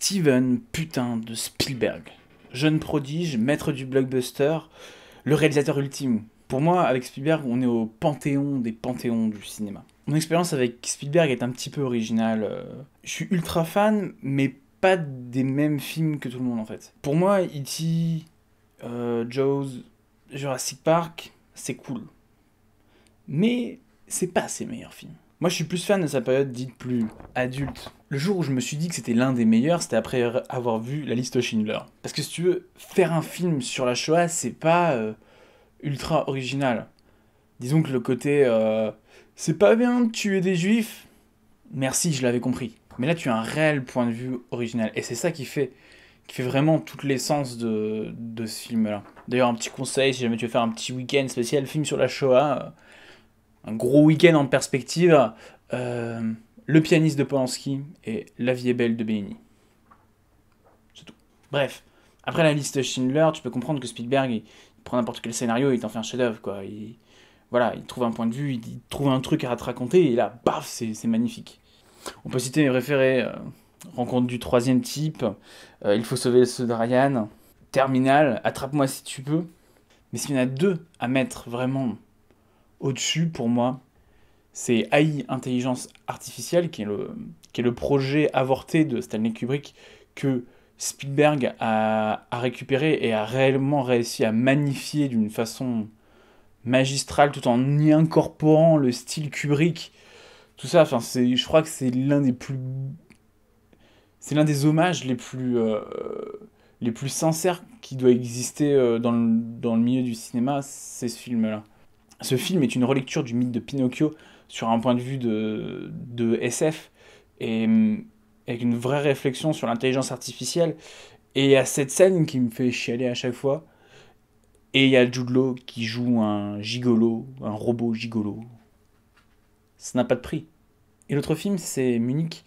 Steven, putain de Spielberg. Jeune prodige, maître du blockbuster, le réalisateur ultime. Pour moi, avec Spielberg, on est au panthéon des panthéons du cinéma. Mon expérience avec Spielberg est un petit peu originale. Euh. Je suis ultra fan, mais pas des mêmes films que tout le monde en fait. Pour moi, E.T., euh, Jurassic Park, c'est cool. Mais c'est pas ses meilleurs films. Moi, je suis plus fan de sa période dite plus adulte. Le jour où je me suis dit que c'était l'un des meilleurs, c'était après avoir vu la liste Schindler. Parce que si tu veux, faire un film sur la Shoah, c'est pas euh, ultra original. Disons que le côté euh, c'est pas bien de tuer des juifs, merci, je l'avais compris. Mais là, tu as un réel point de vue original. Et c'est ça qui fait, qui fait vraiment toute l'essence de, de, ce film-là. D'ailleurs, un petit conseil, si jamais tu veux faire un petit week-end spécial film sur la Shoah, euh, un gros week-end en perspective, euh, Le pianiste de Polanski et La vie est belle de Bellini. C'est tout. Bref, après la liste Schindler, tu peux comprendre que Spielberg, il, prend n'importe quel scénario et il t'en fait un chef-d'œuvre, quoi. Il, voilà, il trouve un point de vue, il, trouve un truc à raconter et là, baf, c'est magnifique. On peut citer mes préférés euh, Rencontre du troisième type, euh, Il faut sauver le ceux de Ryan, Terminal, Attrape-moi si tu peux. Mais s'il y en a deux à mettre vraiment au-dessus, pour moi, c'est AI, intelligence artificielle, qui est, le, est le projet avorté de Stanley Kubrick que Spielberg a, récupéré et a réellement réussi à magnifier d'une façon magistrale tout en y incorporant le style Kubrick. Tout ça, enfin, c'est, je crois que c'est l'un des plus. C'est l'un des hommages les plus. Euh, les plus sincères qui doit exister euh, dans le milieu du cinéma, c'est ce film-là. Ce film est une relecture du mythe de Pinocchio sur un point de vue de, SF et mm, avec une vraie réflexion sur l'intelligence artificielle. Et il y a cette scène qui me fait chialer à chaque fois. Et il y a Jude qui joue un gigolo, un robot gigolo. Ça n'a pas de prix. Et l'autre film, c'est Munich,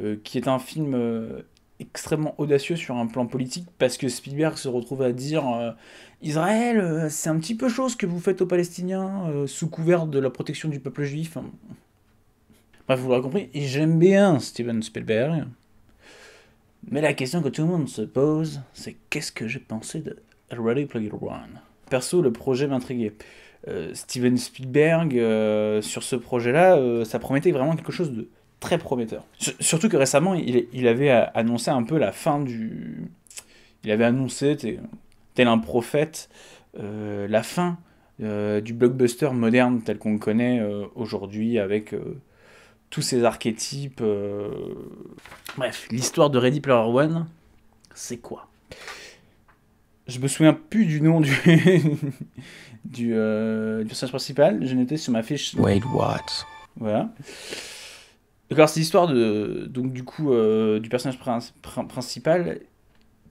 euh, qui est un film euh, extrêmement audacieux sur un plan politique parce que Spielberg se retrouve à dire euh, Israël, euh, c'est un petit peu chose que vous faites aux Palestiniens euh, sous couvert de la protection du peuple juif. Hein. Bref, vous l'aurez compris, j'aime bien Steven Spielberg. Mais la question que tout le monde se pose, c'est qu'est-ce que j'ai pensé de Ready Player One Perso, le projet m'intriguait. Steven Spielberg, sur ce projet-là, ça promettait vraiment quelque chose de très prometteur. surtout que récemment, il, avait annoncé un peu la fin du. Il avait annoncé, tel un prophète, euh, la fin euh, du blockbuster moderne tel qu'on le connaît euh, aujourd'hui avec tous ces archétypes. Bref, l'histoire de Ready Player One, c'est quoi je me souviens plus du nom du, du, du personnage principal. je noté sur ma fiche. Wade Watts. Voilà alors c'est l'histoire de donc du coup euh, du personnage principal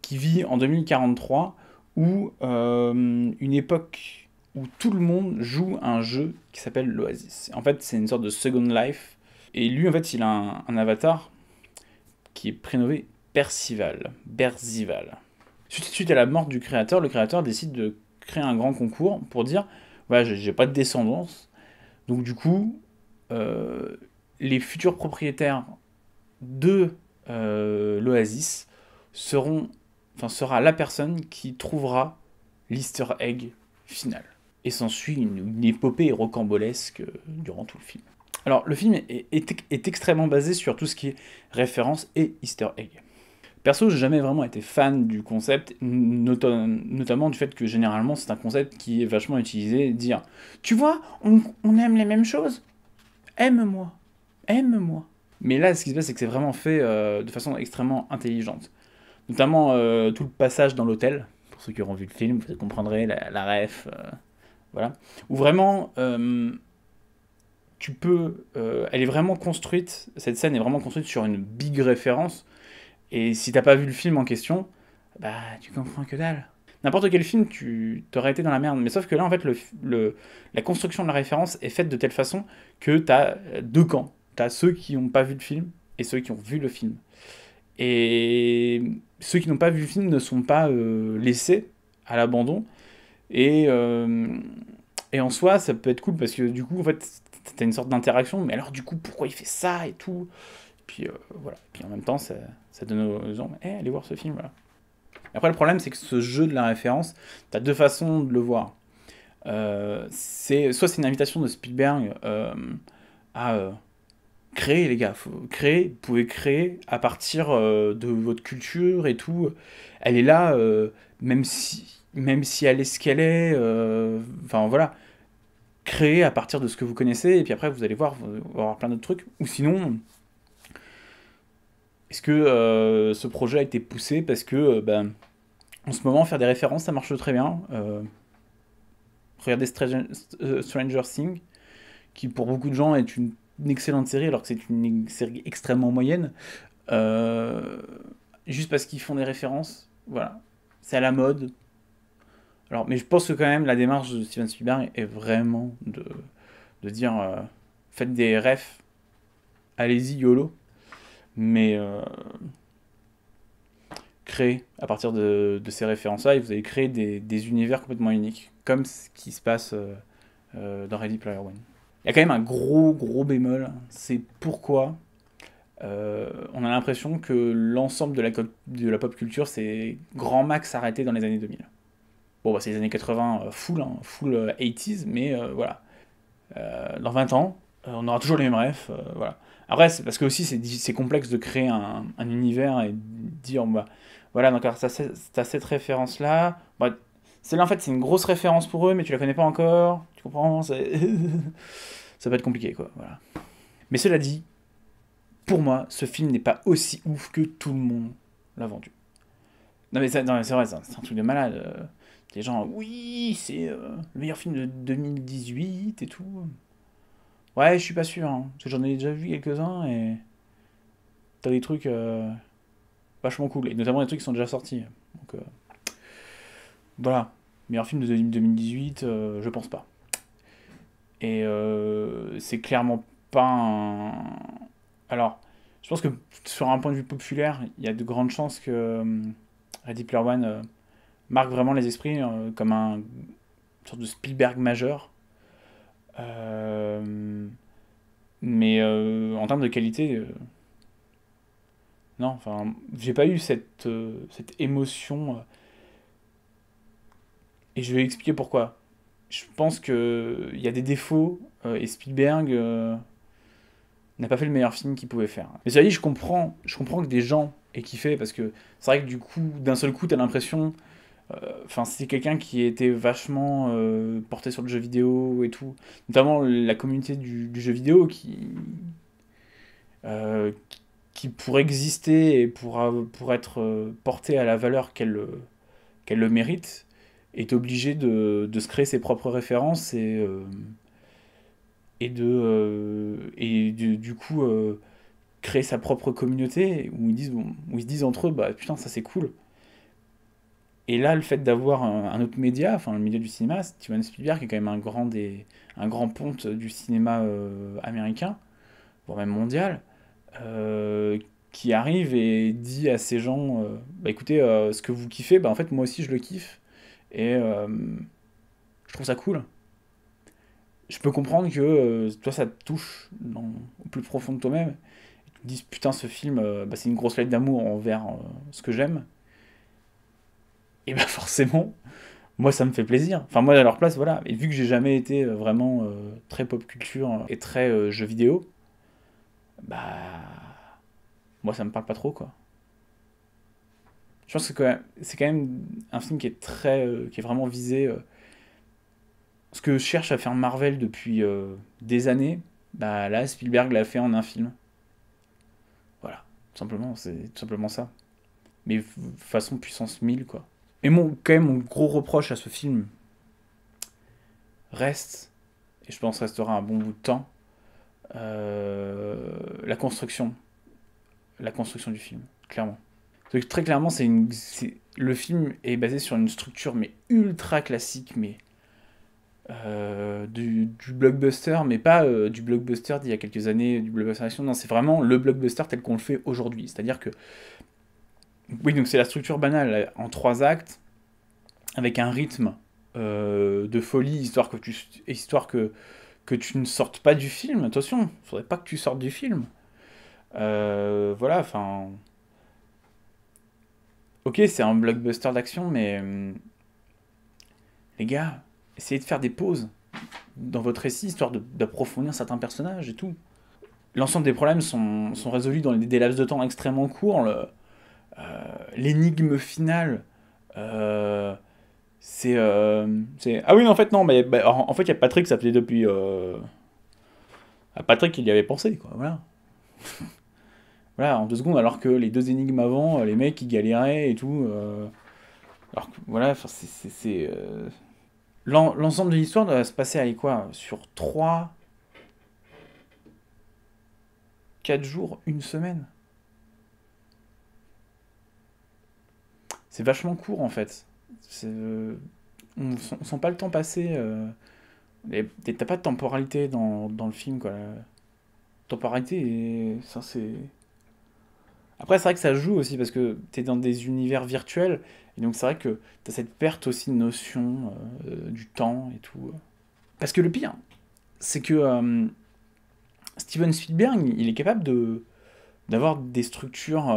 qui vit en 2043 où euh, une époque où tout le monde joue un jeu qui s'appelle l'Oasis. En fait, c'est une sorte de Second Life. Et lui, en fait, il a un, avatar qui est prénommé Percival. Berzival. Suite, suite à la mort du créateur, le créateur décide de créer un grand concours pour dire voilà, j'ai pas de descendance. Donc, du coup, euh, les futurs propriétaires de euh, l'Oasis seront, enfin, sera la personne qui trouvera l'Easter egg final. Et s'ensuit une, une épopée rocambolesque euh, durant tout le film. Alors, le film est, extrêmement basé sur tout ce qui est référence et Easter egg. Perso, j'ai jamais vraiment été fan du concept, notamment du fait que généralement c'est un concept qui est vachement utilisé, dire Tu vois, on aime les mêmes choses, aime-moi aime-moi. Mais là, ce qui se passe, c'est que c'est vraiment fait euh, de façon extrêmement intelligente. Notamment euh, tout le passage dans l'hôtel, pour ceux qui auront vu le film, vous comprendrez la, ref, euh, voilà. Où vraiment, tu peux. elle est vraiment construite, cette scène est vraiment construite sur une big référence. Et si t'as pas vu le film en question, bah tu comprends que dalle. N'importe quel film, tu t'aurais été dans la merde. Mais sauf que là, en fait, le, la construction de la référence est faite de telle façon que t'as deux camps T'as ceux qui n'ont pas vu le film et ceux qui ont vu le film. Et ceux qui n'ont pas vu le film ne sont pas euh, laissés à l'abandon. Et, euh, et en soi, ça peut être cool parce que du coup, en fait, t'as une sorte d'interaction. Mais alors, du coup, pourquoi il fait ça et tout Puis euh, voilà. puis en même temps, ça, donne aux gens, Eh, allez voir ce film. Voilà. Après, le problème, c'est que ce jeu de la référence, t'as deux façons de le voir. c'est soit c'est une invitation de Spielberg à créer, les gars. créer, vous pouvez créer à partir euh, de votre culture et tout. Elle est là, euh, même, si, même si elle est ce qu'elle est. Euh, enfin, voilà. Créer à partir de ce que vous connaissez, et puis après, vous allez voir, vous allez avoir plein d'autres trucs. Ou sinon, est-ce que ce projet a été poussé parce que, ben, en ce moment, faire des références, ça marche très bien. regardez Stranger Things, qui pour beaucoup de gens est une une excellente série alors que c'est une série extrêmement moyenne. Euh, juste parce qu'ils font des références, voilà. C'est à la mode. Alors, mais je pense que quand même la démarche de Steven Spielberg est vraiment de, dire euh, faites des refs, allez-y YOLO, mais euh, créez à partir de, ces références-là et vous allez créer des, des, univers complètement uniques, comme ce qui se passe euh, dans Ready Player One. Il y a quand même un gros, gros bémol. C'est pourquoi euh, on a l'impression que l'ensemble de la, pop culture s'est grand max arrêté dans les années 2000. Bon, bah, c'est les années 80 euh, full, hein, full 80s, euh, mais voilà. dans 20 ans, on aura toujours les mêmes refs, voilà. Après, c'est parce que aussi c'est complexe de créer un, univers et dire, bah, voilà, donc c'est t'as cette référence-là, bah, celle-là, en fait, c'est une grosse référence pour eux, mais tu la connais pas encore. Tu comprends Ça peut être compliqué, quoi. Voilà. Mais cela dit, pour moi, ce film n'est pas aussi ouf que tout le monde l'a vendu. Non, mais, c'est vrai, c'est un truc de malade. Euh. Les gens, oui, c'est euh, le meilleur film de 2018 et tout. Ouais, je suis pas sûr, hein, parce que j'en ai déjà vu quelques-uns et t'as des trucs euh, vachement cool, et notamment des trucs qui sont déjà sortis. Donc voilà meilleur film de 2018, euh, je pense pas. Et euh, c'est clairement pas un. Alors, je pense que sur un point de vue populaire, il y a de grandes chances que euh, Ready Player One marque vraiment les esprits comme un sorte de Spielberg majeur. mais en termes de qualité, non, enfin, j'ai pas eu cette, cette émotion et je vais expliquer pourquoi. Je pense qu'il y a des défauts euh, et Spielberg euh, n'a pas fait le meilleur film qu'il pouvait faire. Mais ça dit, je comprends, je comprends que des gens aient kiffé parce que c'est vrai que du coup, d'un seul coup, t'as l'impression. Euh, enfin, c'est quelqu'un qui était vachement porté sur le jeu vidéo et tout. Notamment la communauté du, jeu vidéo qui, qui pour exister et pour, pour être portée à la valeur qu'elle le mérite, est obligé de, de, se créer ses propres références et, euh, et de euh, et du, coup euh, créer sa propre communauté où ils disent où ils se disent entre eux bah putain ça c'est cool et là le fait d'avoir un, autre média enfin le milieu du cinéma Steven Spielberg qui est quand même un grand des un grand ponte du cinéma américain voire même mondial qui arrive et dit à ces gens bah écoutez ce que vous kiffez bah en fait moi aussi je le kiffe et euh, je trouve ça cool. Je peux comprendre que euh, toi, ça te touche au plus profond de toi-même. Tu te dis, putain, ce film, euh, bah, c'est une grosse lettre d'amour envers ce que j'aime. Et bien bah, forcément, moi, ça me fait plaisir. Enfin, moi, à leur place, voilà. Et vu que j'ai jamais été vraiment très pop culture et très jeux vidéo, bah moi ça me parle pas trop quoi. Je pense que c'est quand, même un film qui est très, euh, qui est vraiment visé. Euh. ce que cherche à faire Marvel depuis euh, des années, bah là Spielberg l'a fait en un film. Voilà, tout simplement, c'est tout simplement ça. Mais façon puissance 1000 quoi. Et mon, quand même mon gros reproche à ce film reste, et je pense restera un bon bout de temps, la construction, la construction du film, clairement très clairement, c'est une, le film est basé sur une structure mais ultra classique, mais euh, du, blockbuster, mais pas euh, du blockbuster d'il y a quelques années, du blockbuster action. Non, c'est vraiment le blockbuster tel qu'on le fait aujourd'hui. C'est-à-dire que oui, donc c'est la structure banale euh, en trois actes, avec un rythme de folie, histoire que tu histoire que que tu ne sortes pas du film. Attention, faudrait pas que tu sortes du film. voilà, enfin. Ok, c'est un blockbuster d'action, mais. Euh, les gars, essayez de faire des pauses dans votre récit, histoire d'approfondir certains personnages et tout. L'ensemble des problèmes sont, résolus dans des laps de temps extrêmement courts. Euh, l'énigme finale, euh, c'est. ah oui, en fait, non, mais bah, en, fait, il y a Patrick, ça faisait depuis. À Patrick, il y avait pensé, quoi, voilà voilà, en deux secondes, alors que les deux énigmes avant, euh, les mecs, ils galéraient et tout. Euh, alors que, voilà, c'est... Euh, l'ensemble de l'histoire doit se passer, allez quoi, sur trois... 4 jours, une semaine. C'est vachement court en fait. on, sent, pas le temps passer. Euh, T'as pas de temporalité dans, dans le film quoi. temporalité, et ça c'est. Après, c'est vrai que ça joue aussi parce que tu es dans des univers virtuels. Et donc, c'est vrai que tu as cette perte aussi de notion euh, euh, du temps et tout. Euh. Parce que le pire, c'est que Steven Spielberg, il est capable de d'avoir des structures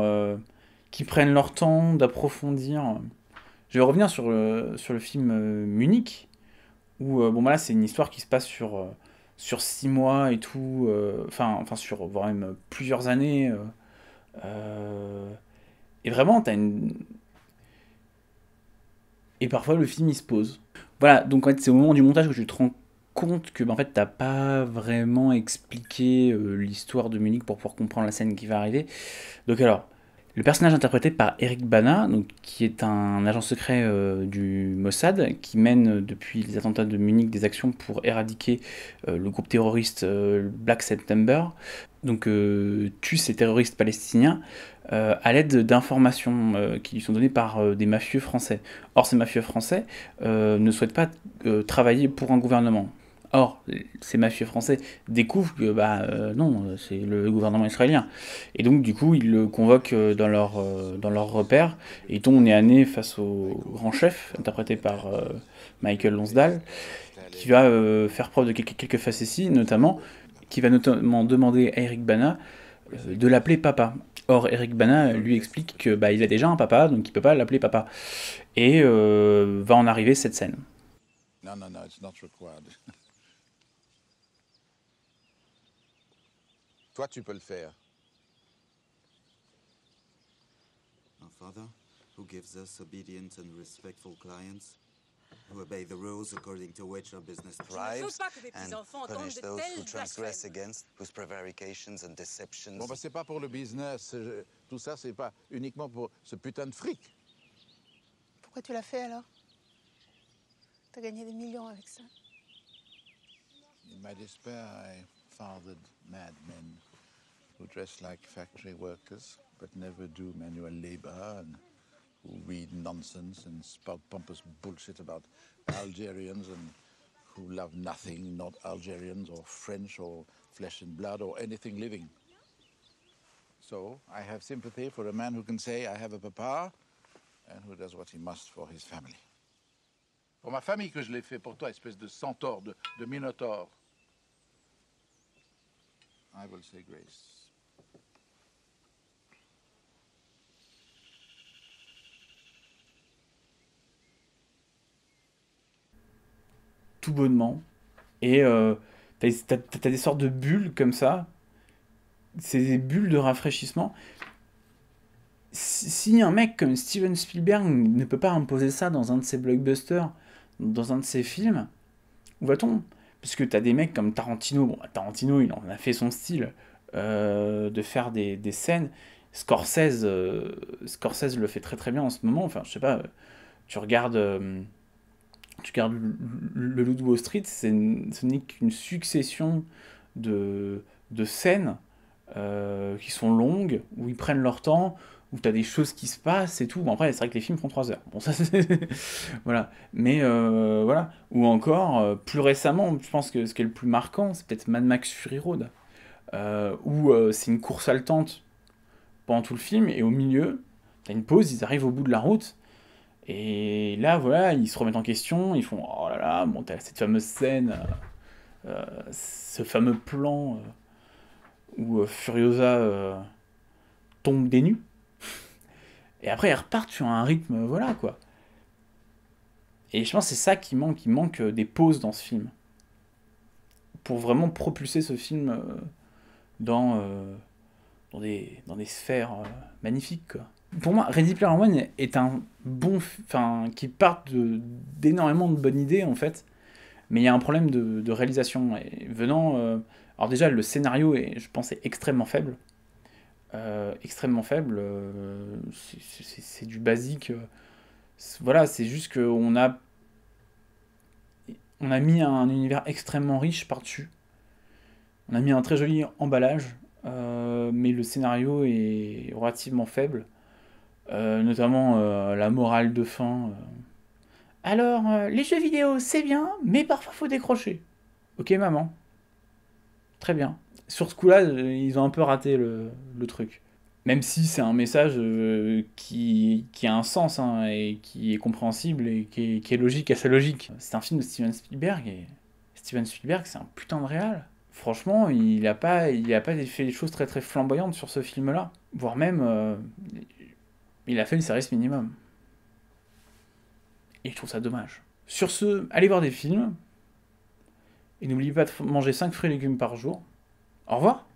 qui prennent leur temps, d'approfondir. Je vais revenir sur le, sur le film Munich, où bon, bah là, c'est une histoire qui se passe sur, sur six mois et tout, enfin, enfin sur voire même plusieurs années euh, et vraiment, t'as une. Et parfois, le film, il se pose. Voilà, donc en fait, c'est au moment du montage que tu te rends compte que, bah, en fait, t'as pas vraiment expliqué euh, l'histoire de Munich pour pouvoir comprendre la scène qui va arriver. Donc, alors, le personnage interprété par Eric Bana, donc, qui est un agent secret euh, du Mossad, qui mène depuis les attentats de Munich des actions pour éradiquer le groupe terroriste Black September, donc euh, tue ces terroristes palestiniens euh, à l'aide d'informations euh, qui lui sont données par euh, des mafieux français. Or, ces mafieux français ne souhaitent pas travailler pour un gouvernement. Or, ces mafieux français découvrent que bah, non, c'est le gouvernement israélien. Et donc, du coup, ils le convoquent dans leur, dans leur repère et donc, on est à face au grand chef, interprété par Michael Lonsdale, qui va faire preuve de quelques facéties, notamment qui va notamment demander à Eric Bana euh, de l'appeler papa. Or, Eric Bana lui explique que bah, il a déjà un papa, donc il peut pas l'appeler papa. Et euh, va en arriver cette scène. Non, non, non, n'est pas Toi, tu peux le faire. Our Father, who gives us obedient and respectful clients, and obey the rules according to which our business thrives, and punish those who transgress against, whose prevarications and deceptions... Bon, bah, c'est pas pour le business. Euh, tout ça, c'est pas uniquement pour ce putain de fric. Pourquoi tu l'as fait, alors T'as gagné des millions avec ça. In my despair, I fathered madmen who dress like factory workers but never do manual labor and who read nonsense and spout pompous bullshit about Algerians and who love nothing, not Algerians or French or flesh and blood or anything living. So I have sympathy for a man who can say, I have a papa, and who does what he must for his family. Pour ma famille que je l'ai fait pour toi, espèce de centaure, de, de minotaure. I will say grace. tout bonnement. Et euh, t'as as, des sortes de bulles comme ça. C'est des bulles de rafraîchissement. Si un mec comme Steven Spielberg ne peut pas imposer ça dans un de ses blockbusters, dans un de ses films, où va-t-on Parce que t'as des mecs comme Tarantino. Bon, Tarantino, il en a fait son style euh, de faire des, des scènes. Scorsese, euh, Scorsese le fait très très bien en ce moment. Enfin, je sais pas, tu regardes. Tu regardes le Loup de Wall Street, ce n'est qu'une succession de, de scènes euh, qui sont longues, où ils prennent leur temps, où tu as des choses qui se passent et tout. Bon, après, c'est vrai que les films font 3 heures. Bon, ça, voilà. Mais euh, voilà. Ou encore, euh, plus récemment, je pense que ce qui est le plus marquant, c'est peut-être Mad Max Fury Road, où c'est une course haletante pendant tout le film, et au milieu, tu as une pause, ils arrivent au bout de la route, et là, voilà, ils se remettent en question, ils font Oh là là, bon, cette fameuse scène, euh, ce fameux plan euh, où euh, Furiosa tombe des nues. Et après, ils repartent sur un rythme, voilà quoi. Et je pense que c'est ça qui manque, il manque des pauses dans ce film. Pour vraiment propulser ce film dans, des, dans des sphères magnifiques quoi pour moi, Ready Player One est un bon. Enfin, qui part d'énormément de, de, bonnes idées, en fait. Mais il y a un problème de, réalisation. venant. Euh, alors, déjà, le scénario, est, je pense, est extrêmement faible. Euh, extrêmement faible. Euh, c'est du basique. Voilà, c'est juste qu'on a. On a mis un univers extrêmement riche par-dessus. On a mis un très joli emballage. mais le scénario est relativement faible. Euh, notamment euh, la morale de fin. Euh. Alors, les jeux vidéo, c'est bien, mais parfois faut décrocher. Ok, maman. Très bien. Sur ce coup-là, ils ont un peu raté le, truc. Même si c'est un message qui, a un sens hein, et qui est compréhensible et qui est, logique à sa logique. C'est un film de Steven Spielberg et Steven Spielberg, c'est un putain de réal franchement, il n'a pas, il a pas fait des choses très très flamboyantes sur ce film-là. Voire même, il a fait le service minimum. Et je trouve ça dommage. Sur ce, allez voir des films. Et n'oubliez pas de manger 5 fruits et légumes par jour. Au revoir